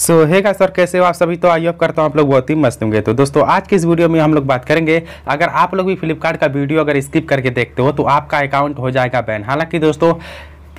सो हैगा hey sir कैसे हो आप सभी तो आई होप करता हूँ आप लोग बहुत ही मस्त होंगे तो दोस्तों आज के इस वीडियो में हम लोग बात करेंगे अगर आप लोग भी फ्लिपकार्ट का वीडियो अगर स्किप करके देखते हो तो आपका अकाउंट हो जाएगा बैन हालांकि दोस्तों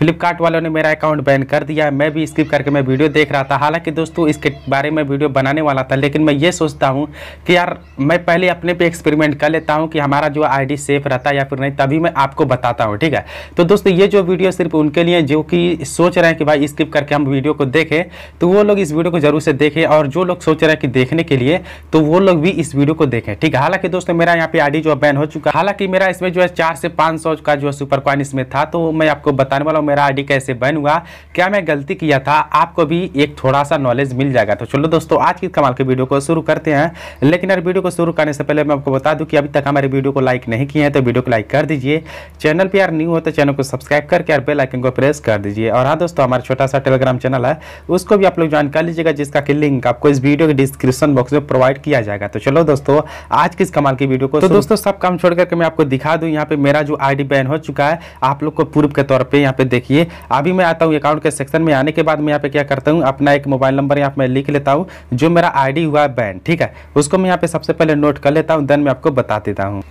फ्लिपकार्ट वालों ने मेरा अकाउंट बैन कर दिया मैं भी स्किप करके मैं वीडियो देख रहा था हालांकि दोस्तों इसके बारे में वीडियो बनाने वाला था लेकिन मैं ये सोचता हूँ कि यार मैं पहले अपने पे एक्सपेरिमेंट कर लेता हूँ कि हमारा जो आईडी सेफ रहता है या फिर नहीं तभी मैं आपको बताता हूँ ठीक है तो दोस्तों ये जो वीडियो सिर्फ उनके लिए जो कि सोच रहे हैं कि भाई स्किप करके हम वीडियो को देखें तो वो लोग इस वीडियो को जरूर से देखें और जो लोग सोच रहे हैं कि देखने के लिए तो वो लोग भी इस वीडियो को देखें ठीक है हालांकि दोस्तों मेरा यहाँ पे आई जो बैन हो चुका हालांकि मेरा इसमें जो है चार से पाँच का जो है सुपर कॉइन इसमें था तो मैं आपको बताने वाला हूँ मेरा आईडी कैसे बन हुआ क्या मैं गलती किया था आपको भी एक थोड़ा सा नॉलेज मिल जाएगा तो चलो दोस्तों आज की कमाल के वीडियो को शुरू करते हैं लेकिन अगर वीडियो को शुरू करने से पहले मैं आपको बता दूँ कि अभी तक हमारे वीडियो को लाइक नहीं किए हैं तो वीडियो को लाइक कर दीजिए चैनल पर यार न्यू हो तो चैनल को सब्सक्राइब करके यार बेलाइकन को प्रेस कर दीजिए और हाँ दोस्तों हमारा छोटा सा टेलीग्राम चैनल है उसको भी आप लोग ज्वाइन कर लीजिएगा जिसका कि लिंक आपको इस वीडियो के डिस्क्रिप्शन बॉक्स में प्रोवाइड किया जाएगा तो चलो दोस्तों आज किस कमाल की वीडियो को तो दोस्तों सब काम छोड़ करके मैं आपको दिखा दूँ यहाँ पे मेरा जो आईडी बैन हो चुका है आप लोग को पूर्व के तौर पर यहाँ पे देखिए अभी मैं आता हूँ अकाउंट के सेक्शन में आने के बाद मैं यहाँ पे क्या करता हूँ अपना एक मोबाइल नंबर यहाँ पे लिख लेता हूँ जो मेरा आई हुआ है बैंड ठीक है उसको मैं यहाँ पे सबसे पहले नोट कर लेता हूँ देन मैं आपको बता देता हूँ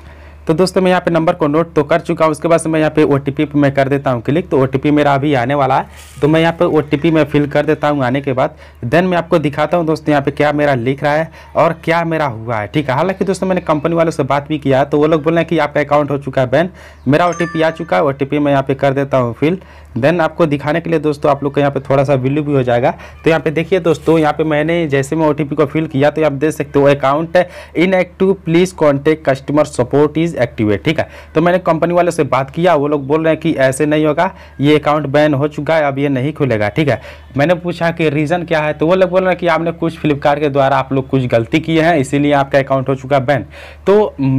तो दोस्तों मैं यहाँ पे नंबर को नोट तो कर चुका हूँ उसके बाद से मैं यहाँ पे ओ टी पी मैं कर देता हूँ क्लिक तो ओ टी पी मेरा अभी आने वाला है तो मैं यहाँ पे ओ टी पी मैं फिल कर देता हूँ आने के बाद देन मैं आपको दिखाता हूँ दोस्तों यहाँ पे क्या मेरा लिख रहा है और क्या मेरा हुआ है ठीक है हालांकि दोस्तों मैंने कंपनी वालों से बात भी किया तो वो लोग बोल रहे हैं कि आपका अकाउंट हो चुका है बैन मेरा ओ टी पी आ चुका है ओ टी पी मैं यहाँ पे कर देता हूँ फिल देन आपको दिखाने के लिए दोस्तों आप लोग का यहाँ पे थोड़ा सा वैल्यू भी हो जाएगा तो यहाँ पे देखिए दोस्तों यहाँ पे मैंने जैसे मैं ओ को फिल किया तो आप देख सकते हो account inactive please contact customer support is is activate ठीक है तो मैंने कंपनी वालों से बात किया वो लोग बोल रहे हैं कि ऐसे नहीं होगा ये अकाउंट बैन हो चुका है अब ये नहीं खुलेगा ठीक है मैंने पूछा कि रीज़न क्या है तो वो लोग बोल रहे हैं कि आपने कुछ फ्लिपकार्ट के द्वारा आप लोग कुछ गलती किए हैं इसीलिए आपका अकाउंट हो चुका है बैन तो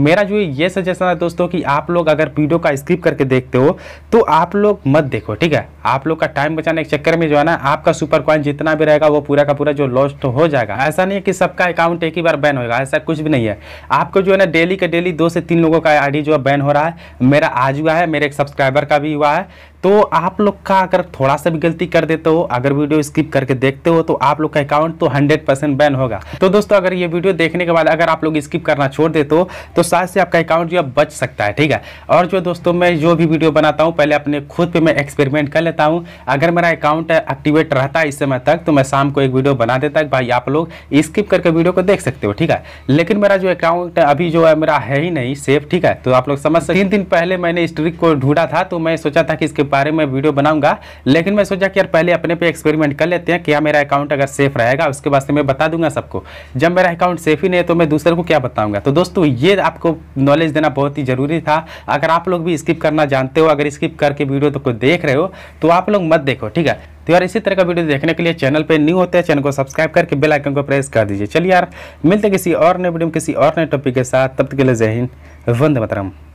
मेरा जो ये सजेशन है दोस्तों कि आप लोग अगर वीडियो का स्किप करके देखते हो तो आप लोग मत देखो ठीक है आप लोग का टाइम बचाने के चक्कर में जो है ना आपका सुपर कॉइन जितना भी रहेगा वो पूरा का पूरा जो लॉस तो हो जाएगा ऐसा नहीं है कि सबका अकाउंट एक ही बार बैन होगा ऐसा कुछ भी नहीं है आपको जो है ना डेली का डेली दो से तीन लोगों का आई जो है बैन हो रहा है मेरा आज हुआ है मेरे एक सब्सक्राइबर का भी हुआ है तो आप लोग का अगर थोड़ा सा भी गलती कर देते हो अगर वीडियो स्किप करके देखते हो तो आप लोग का अकाउंट तो 100 परसेंट बैन होगा तो दोस्तों अगर ये वीडियो देखने के बाद अगर आप लोग स्किप करना छोड़ देते हो तो शायद से आपका अकाउंट जो है बच सकता है ठीक है और जो दोस्तों मैं जो भी वीडियो बनाता हूँ पहले अपने खुद पर मैं एक्सपेरिमेंट कर लेता हूँ अगर मेरा अकाउंट एक्टिवेट रहता है इस समय तक तो मैं शाम को एक वीडियो बना देता भाई आप लोग स्किप करके वीडियो को देख सकते हो ठीक है लेकिन मेरा जो अकाउंट अभी जो है मेरा है ही नहीं सेफ ठीक है तो आप लोग समझ सकते तीन दिन पहले मैंने इस ट्रिक को ढूंढा था तो मैं सोचा था कि इसके बारे में वीडियो बनाऊंगा लेकिन मैं सोचा कि यार पहले अपने पे एक्सपेरिमेंट कर लेते हैं क्या मेरा अकाउंट अगर सेफ रहेगा उसके बाद से मैं बता दूंगा सबको जब मेरा अकाउंट सेफ ही नहीं है तो मैं दूसरे को क्या बताऊंगा तो दोस्तों ये आपको नॉलेज देना बहुत ही ज़रूरी था अगर आप लोग भी स्किप करना जानते हो अगर स्किप करके वीडियो तो को देख रहे हो तो आप लोग मत देखो ठीक है तो यार इसी तरह का वीडियो देखने के लिए चैनल पे न्यू होते हैं चैनल को सब्सक्राइब करके बेल आइकन को प्रेस कर दीजिए चलिए यार मिलते किसी और नए वीडियो में किसी और नए टॉपिक के साथ तब तक के लिए जय हिंद वंदे मतरम